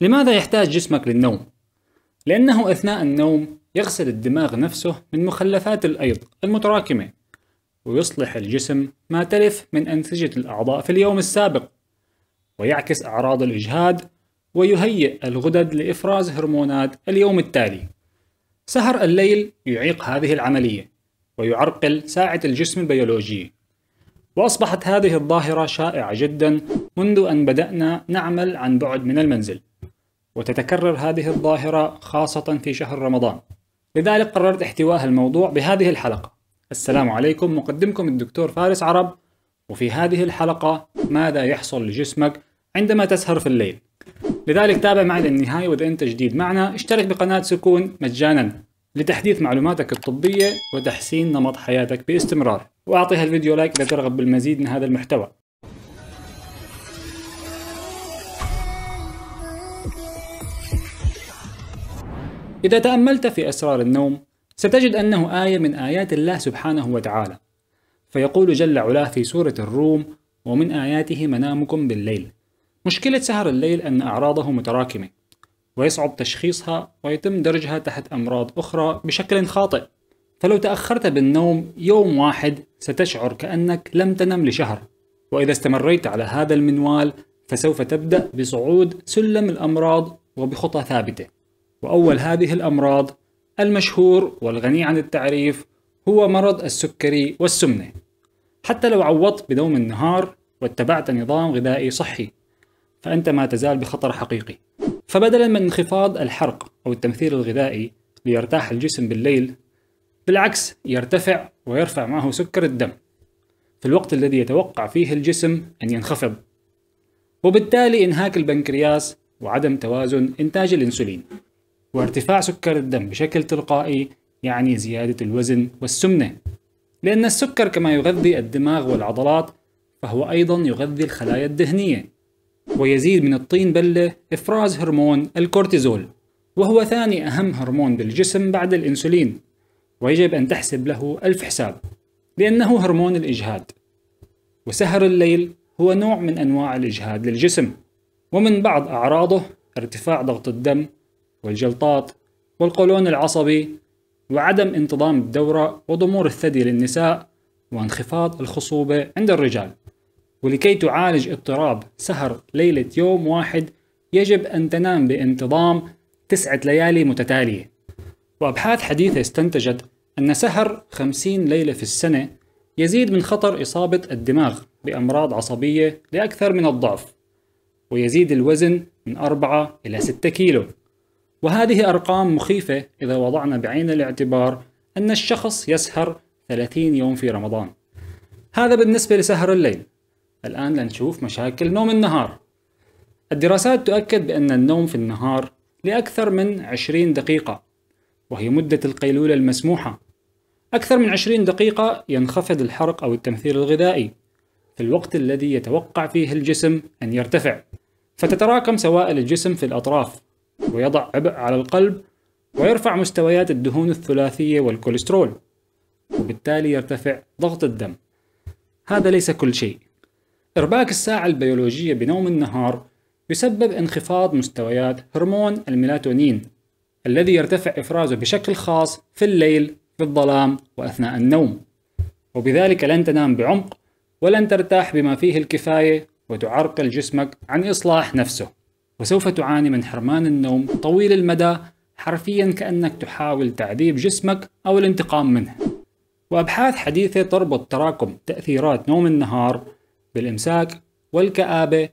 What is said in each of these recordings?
لماذا يحتاج جسمك للنوم؟ لأنه أثناء النوم يغسل الدماغ نفسه من مخلفات الأيض المتراكمة ويصلح الجسم ما تلف من أنسجة الأعضاء في اليوم السابق ويعكس أعراض الإجهاد ويهيئ الغدد لإفراز هرمونات اليوم التالي سهر الليل يعيق هذه العملية ويعرقل ساعة الجسم البيولوجية وأصبحت هذه الظاهرة شائعة جدا منذ أن بدأنا نعمل عن بعد من المنزل وتتكرر هذه الظاهرة خاصة في شهر رمضان لذلك قررت احتواء الموضوع بهذه الحلقة السلام عليكم مقدمكم الدكتور فارس عرب وفي هذه الحلقة ماذا يحصل لجسمك عندما تسهر في الليل لذلك تابع معي للنهاية وإذا أنت جديد معنا اشترك بقناة سكون مجانا لتحديث معلوماتك الطبية وتحسين نمط حياتك باستمرار وأعطي هالفيديو لايك إذا ترغب بالمزيد من هذا المحتوى إذا تأملت في أسرار النوم ستجد أنه آية من آيات الله سبحانه وتعالى فيقول جل علاه في سورة الروم ومن آياته منامكم بالليل مشكلة سهر الليل أن أعراضه متراكمة ويصعب تشخيصها ويتم درجها تحت أمراض أخرى بشكل خاطئ فلو تأخرت بالنوم يوم واحد ستشعر كأنك لم تنم لشهر وإذا استمريت على هذا المنوال فسوف تبدأ بصعود سلم الأمراض وبخطى ثابتة وأول هذه الأمراض المشهور والغني عن التعريف هو مرض السكري والسمنة حتى لو عوضت بنوم النهار واتبعت نظام غذائي صحي فأنت ما تزال بخطر حقيقي فبدلا من انخفاض الحرق أو التمثيل الغذائي ليرتاح الجسم بالليل بالعكس يرتفع ويرفع معه سكر الدم في الوقت الذي يتوقع فيه الجسم أن ينخفض وبالتالي إنهاك البنكرياس وعدم توازن إنتاج الإنسولين وارتفاع سكر الدم بشكل تلقائي يعني زيادة الوزن والسمنة لأن السكر كما يغذي الدماغ والعضلات فهو أيضا يغذي الخلايا الدهنية ويزيد من الطين بلة إفراز هرمون الكورتيزول وهو ثاني أهم هرمون بالجسم بعد الإنسولين ويجب أن تحسب له ألف حساب لأنه هرمون الإجهاد وسهر الليل هو نوع من أنواع الإجهاد للجسم ومن بعض أعراضه ارتفاع ضغط الدم والجلطات والقولون العصبي وعدم انتظام الدورة وضمور الثدي للنساء وانخفاض الخصوبة عند الرجال ولكي تعالج اضطراب سهر ليلة يوم واحد يجب أن تنام بانتظام تسعة ليالي متتالية وأبحاث حديثة استنتجت أن سهر 50 ليلة في السنة يزيد من خطر إصابة الدماغ بأمراض عصبية لأكثر من الضعف ويزيد الوزن من 4 إلى 6 كيلو وهذه أرقام مخيفة إذا وضعنا بعين الاعتبار أن الشخص يسهر 30 يوم في رمضان هذا بالنسبة لسهر الليل الآن لنشوف مشاكل نوم النهار الدراسات تؤكد بأن النوم في النهار لأكثر من 20 دقيقة وهي مدة القيلولة المسموحة أكثر من 20 دقيقة ينخفض الحرق أو التمثيل الغذائي في الوقت الذي يتوقع فيه الجسم أن يرتفع فتتراكم سوائل الجسم في الأطراف ويضع عبء على القلب ويرفع مستويات الدهون الثلاثية والكوليسترول وبالتالي يرتفع ضغط الدم هذا ليس كل شيء إرباك الساعة البيولوجية بنوم النهار يسبب انخفاض مستويات هرمون الميلاتونين الذي يرتفع إفرازه بشكل خاص في الليل في الظلام وأثناء النوم وبذلك لن تنام بعمق ولن ترتاح بما فيه الكفاية وتعرقل جسمك عن إصلاح نفسه وسوف تعاني من حرمان النوم طويل المدى حرفيا كأنك تحاول تعذيب جسمك أو الانتقام منه وأبحاث حديثة تربط تراكم تأثيرات نوم النهار بالإمساك والكآبة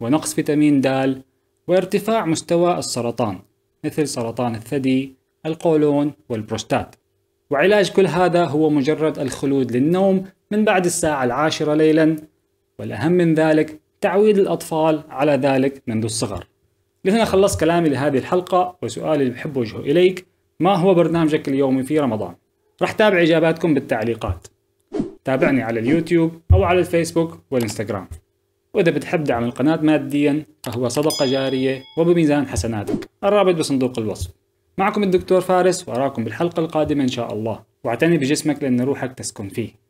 ونقص فيتامين د وارتفاع مستوى السرطان مثل سرطان الثدي القولون والبروستات وعلاج كل هذا هو مجرد الخلود للنوم من بعد الساعة العاشرة ليلا والأهم من ذلك تعويد الأطفال على ذلك منذ الصغر لهنا خلصت كلامي لهذه الحلقة وسؤالي اللي بحب وجهه إليك ما هو برنامجك اليومي في رمضان؟ رح تابع إجاباتكم بالتعليقات تابعني على اليوتيوب أو على الفيسبوك والإنستغرام وإذا بتحب دعم القناة ماديا فهو صدقة جارية وبميزان حسناتك الرابط بصندوق الوصف معكم الدكتور فارس وأراكم بالحلقة القادمة إن شاء الله واعتني بجسمك لأن روحك تسكن فيه